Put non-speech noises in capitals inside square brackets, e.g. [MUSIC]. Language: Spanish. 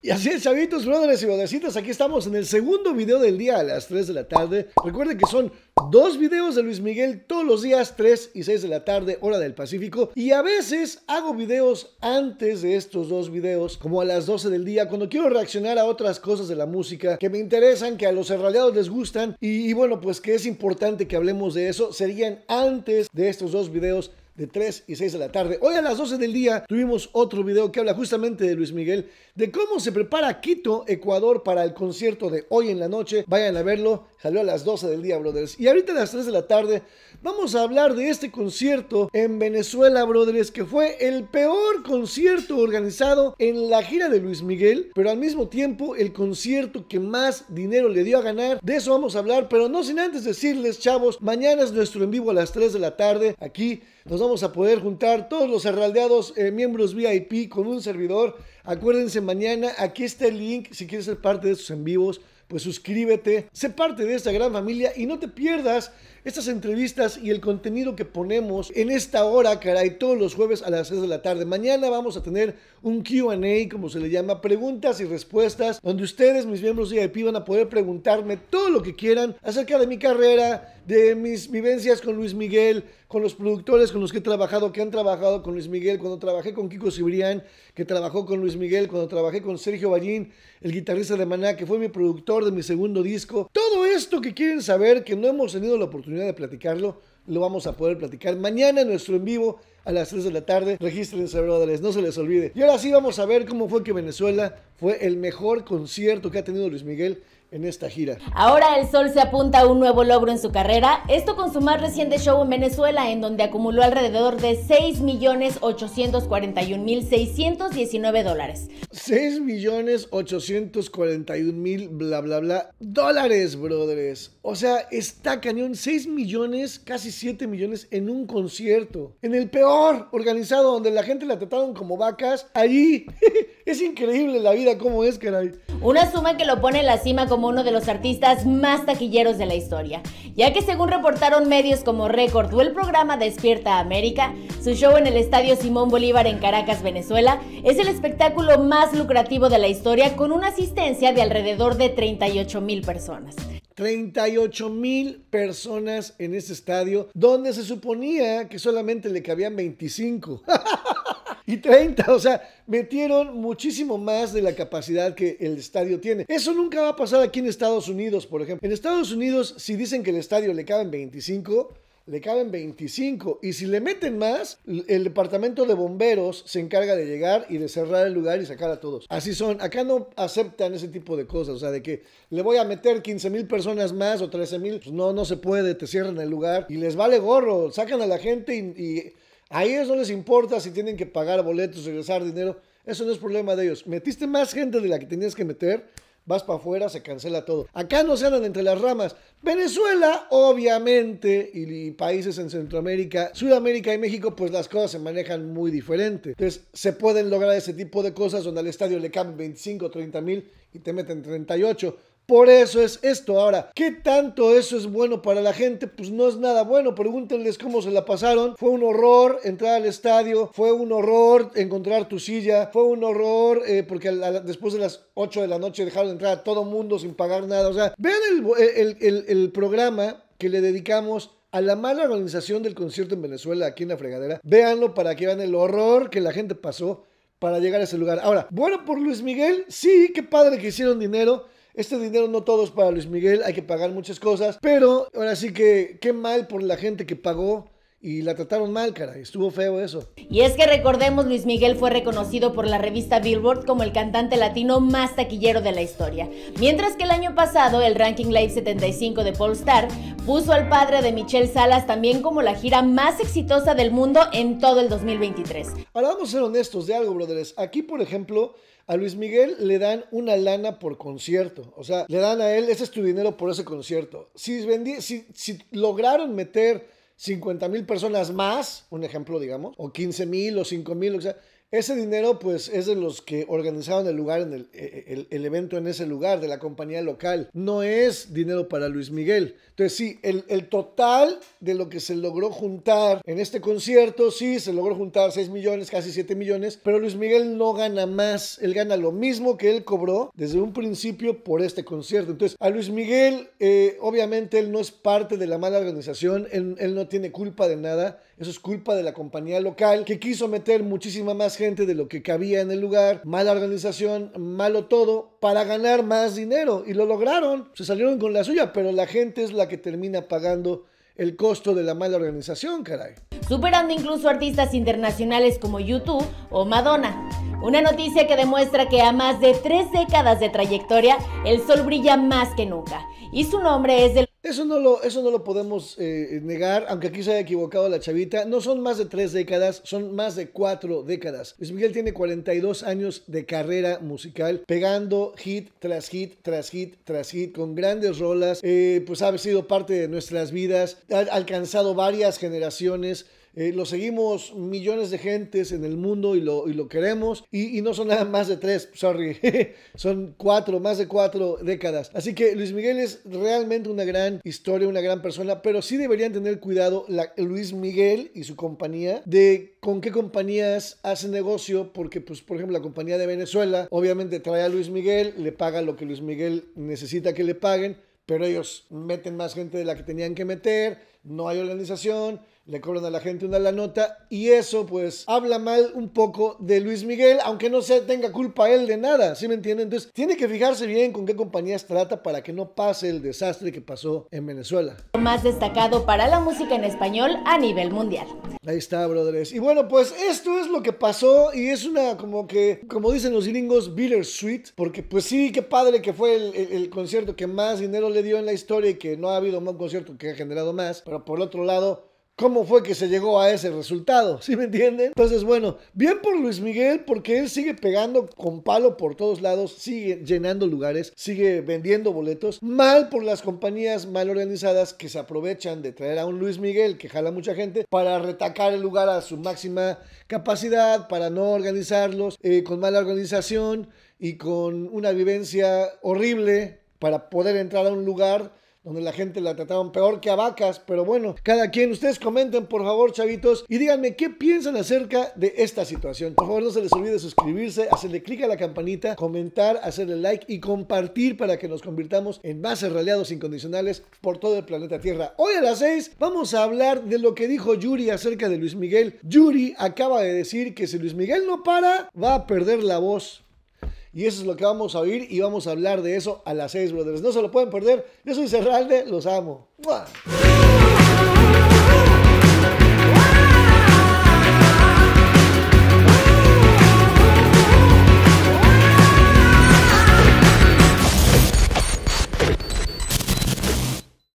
Y así es, chavitos, brothers y brothercitas, aquí estamos en el segundo video del día a las 3 de la tarde. Recuerden que son dos videos de Luis Miguel todos los días, 3 y 6 de la tarde, hora del Pacífico. Y a veces hago videos antes de estos dos videos, como a las 12 del día, cuando quiero reaccionar a otras cosas de la música que me interesan, que a los herraleados les gustan. y bueno, pues que es importante que hablemos de eso, serían antes de estos dos videos de 3 y 6 de la tarde. Hoy a las 12 del día tuvimos otro video que habla justamente de Luis Miguel, de cómo se prepara Quito, Ecuador para el concierto de hoy en la noche. Vayan a verlo, salió a las 12 del día, brothers. Y ahorita a las 3 de la tarde vamos a hablar de este concierto en Venezuela, brothers, que fue el peor concierto organizado en la gira de Luis Miguel, pero al mismo tiempo el concierto que más dinero le dio a ganar. De eso vamos a hablar, pero no sin antes decirles, chavos, mañana es nuestro en vivo a las 3 de la tarde. Aquí nos vamos vamos a poder juntar todos los herraldeados eh, miembros VIP con un servidor. Acuérdense mañana, aquí está el link si quieres ser parte de estos en vivos pues suscríbete, sé parte de esta gran familia y no te pierdas estas entrevistas y el contenido que ponemos en esta hora, caray, todos los jueves a las 6 de la tarde. Mañana vamos a tener un QA, como se le llama, preguntas y respuestas, donde ustedes, mis miembros VIP, van a poder preguntarme todo lo que quieran acerca de mi carrera de mis vivencias con Luis Miguel, con los productores con los que he trabajado, que han trabajado con Luis Miguel, cuando trabajé con Kiko Cibrián, que trabajó con Luis Miguel, cuando trabajé con Sergio Ballín, el guitarrista de Maná, que fue mi productor de mi segundo disco. Todo esto que quieren saber, que no hemos tenido la oportunidad de platicarlo, lo vamos a poder platicar mañana en nuestro en vivo a las 3 de la tarde. Regístrense, brothers, no se les olvide. Y ahora sí vamos a ver cómo fue que Venezuela fue el mejor concierto que ha tenido Luis Miguel en esta gira. Ahora el Sol se apunta a un nuevo logro en su carrera, esto con su más reciente show en Venezuela, en donde acumuló alrededor de 6.841.619 dólares. 6.841.000 bla bla bla dólares, brothers. O sea, está cañón, 6 millones, casi 7 millones en un concierto. En el peor organizado, donde la gente la trataron como vacas, allí [LAUGHS] es increíble la vida como es, caray. Una suma que lo pone en la cima como uno de los artistas más taquilleros de la historia, ya que según reportaron medios como Record o el programa Despierta América, su show en el Estadio Simón Bolívar en Caracas, Venezuela, es el espectáculo más lucrativo de la historia con una asistencia de alrededor de 38 mil personas. 38 mil personas en ese estadio, donde se suponía que solamente le cabían 25. [LAUGHS] y 30. O sea, metieron muchísimo más de la capacidad que el estadio tiene. Eso nunca va a pasar aquí en Estados Unidos, por ejemplo. En Estados Unidos, si dicen que el estadio le caben 25, le caben 25. Y si le meten más, el departamento de bomberos se encarga de llegar y de cerrar el lugar y sacar a todos. Así son. Acá no aceptan ese tipo de cosas. O sea, de que le voy a meter 15 mil personas más o 13 mil. Pues no, no se puede. Te cierran el lugar y les vale gorro. Sacan a la gente y, y a ellos no les importa si tienen que pagar boletos, regresar dinero. Eso no es problema de ellos. Metiste más gente de la que tenías que meter vas para afuera, se cancela todo. Acá no se andan entre las ramas. Venezuela, obviamente, y, países en Centroamérica, Sudamérica y México, pues las cosas se manejan muy diferente. Entonces, se pueden lograr ese tipo de cosas donde al estadio le caben 25, 30 mil y te meten 38. Por eso es esto. Ahora, ¿qué tanto eso es bueno para la gente? Pues no es nada bueno. Pregúntenles cómo se la pasaron. Fue un horror entrar al estadio. Fue un horror encontrar tu silla. Fue un horror eh, porque después de las 8 de la noche dejaron entrar a todo mundo sin pagar nada. O sea, vean el, programa que le dedicamos a la mala organización del concierto en Venezuela, aquí en la fregadera. Véanlo para que vean el horror que la gente pasó para llegar a ese lugar. Ahora, bueno por Luis Miguel, sí, qué padre que hicieron dinero. Este dinero no todo es para Luis Miguel, hay que pagar muchas cosas, pero ahora sí que qué mal por la gente que pagó y la trataron mal, cara, estuvo feo eso. Y es que recordemos, Luis Miguel fue reconocido por la revista Billboard como el cantante latino más taquillero de la historia. Mientras que el año pasado, el Ranking Live 75 de Polestar puso al padre de Michelle Salas también como la gira más exitosa del mundo en todo el 2023. Ahora vamos a ser honestos de algo, brothers. Aquí, por ejemplo, a Luis Miguel le dan una lana por concierto. O sea, le dan a él, ese es tu dinero por ese concierto. Si, vendí, si, lograron meter 50 mil personas más, un ejemplo, digamos, o 15 mil o 5 mil, o sea, ese dinero pues es de los que organizaron el lugar, en e, e, el, evento en ese lugar, de la compañía local. No es dinero para Luis Miguel. Entonces sí, el, total de lo que se logró juntar en este concierto, sí, se logró juntar 6 millones, casi 7 millones, pero Luis Miguel no gana más, él gana lo mismo que él cobró desde un principio por este concierto. Entonces a Luis Miguel, eh, obviamente él no es parte de la mala organización, él, él no tiene culpa de nada, eso es culpa de la compañía local que quiso meter muchísima más gente de lo que cabía en el lugar, mala organización, malo todo, para ganar más dinero. Y lo lograron, se salieron con la suya, pero la gente es la que termina pagando el costo de la mala organización, caray. Superando incluso artistas internacionales como YouTube o Madonna. Una noticia que demuestra que a más de tres décadas de trayectoria, el sol brilla más que nunca. Y su nombre es del... Eso no lo, eso no lo podemos eh, eh, negar, aunque aquí se haya equivocado la chavita. No son más de tres décadas, son más de cuatro décadas. Luis Miguel tiene 42 años de carrera musical, pegando hit tras hit, tras hit, tras hit, con grandes rolas. Eh, pues ha sido parte de nuestras vidas, ha alcanzado varias generaciones eh, lo seguimos millones de gentes en el mundo y lo, y lo queremos. Y, no son nada más de tres, sorry. [LAUGHS] son cuatro, más de cuatro décadas. Así que Luis Miguel es realmente una gran historia, una gran persona. Pero sí deberían tener cuidado la, Luis Miguel y su compañía de con qué compañías hace negocio. Porque, pues, por ejemplo, la compañía de Venezuela obviamente trae a Luis Miguel, le paga lo que Luis Miguel necesita que le paguen pero ellos meten más gente de la que tenían que meter, no hay organización, le cobran a la gente una la nota y eso pues habla mal un poco de Luis Miguel, aunque no se tenga culpa él de nada, ¿sí me entienden? Entonces tiene que fijarse bien con qué compañías trata para que no pase el desastre que pasó en Venezuela. más destacado para la música en español a nivel mundial. Ahí está, brothers. Y bueno, pues esto es lo que pasó y es una como que, como dicen los gringos, bittersweet, porque pues sí, qué padre que fue el, el, el concierto que más dinero le dio en la historia y que no ha habido más concierto que ha generado más, pero por otro lado, cómo fue que se llegó a ese resultado, [LAUGHS] ¿sí me entienden? Entonces, bueno, bien por Luis Miguel porque él sigue pegando con palo por todos lados, sigue llenando lugares, sigue vendiendo boletos. Mal por las compañías mal organizadas que se aprovechan de traer a un Luis Miguel que jala mucha gente para retacar el lugar a su máxima capacidad, para no organizarlos eh, con mala organización y con una vivencia horrible para poder entrar a un lugar donde la gente la trataban peor que a vacas, pero bueno, cada quien, ustedes comenten por favor, chavitos, y díganme qué piensan acerca de esta situación. Por favor, no se les olvide suscribirse, hacerle clic a la campanita, comentar, hacerle like y compartir para que nos convirtamos en bases raleados incondicionales por todo el planeta Tierra. Hoy a las 6 vamos a hablar de lo que dijo Yuri acerca de Luis Miguel. Yuri acaba de decir que si Luis Miguel no para, va a perder la voz. Y eso es lo que vamos a oír y vamos a hablar de eso a las 6, brothers. No se lo pueden perder. Yo soy Cerralde, los amo.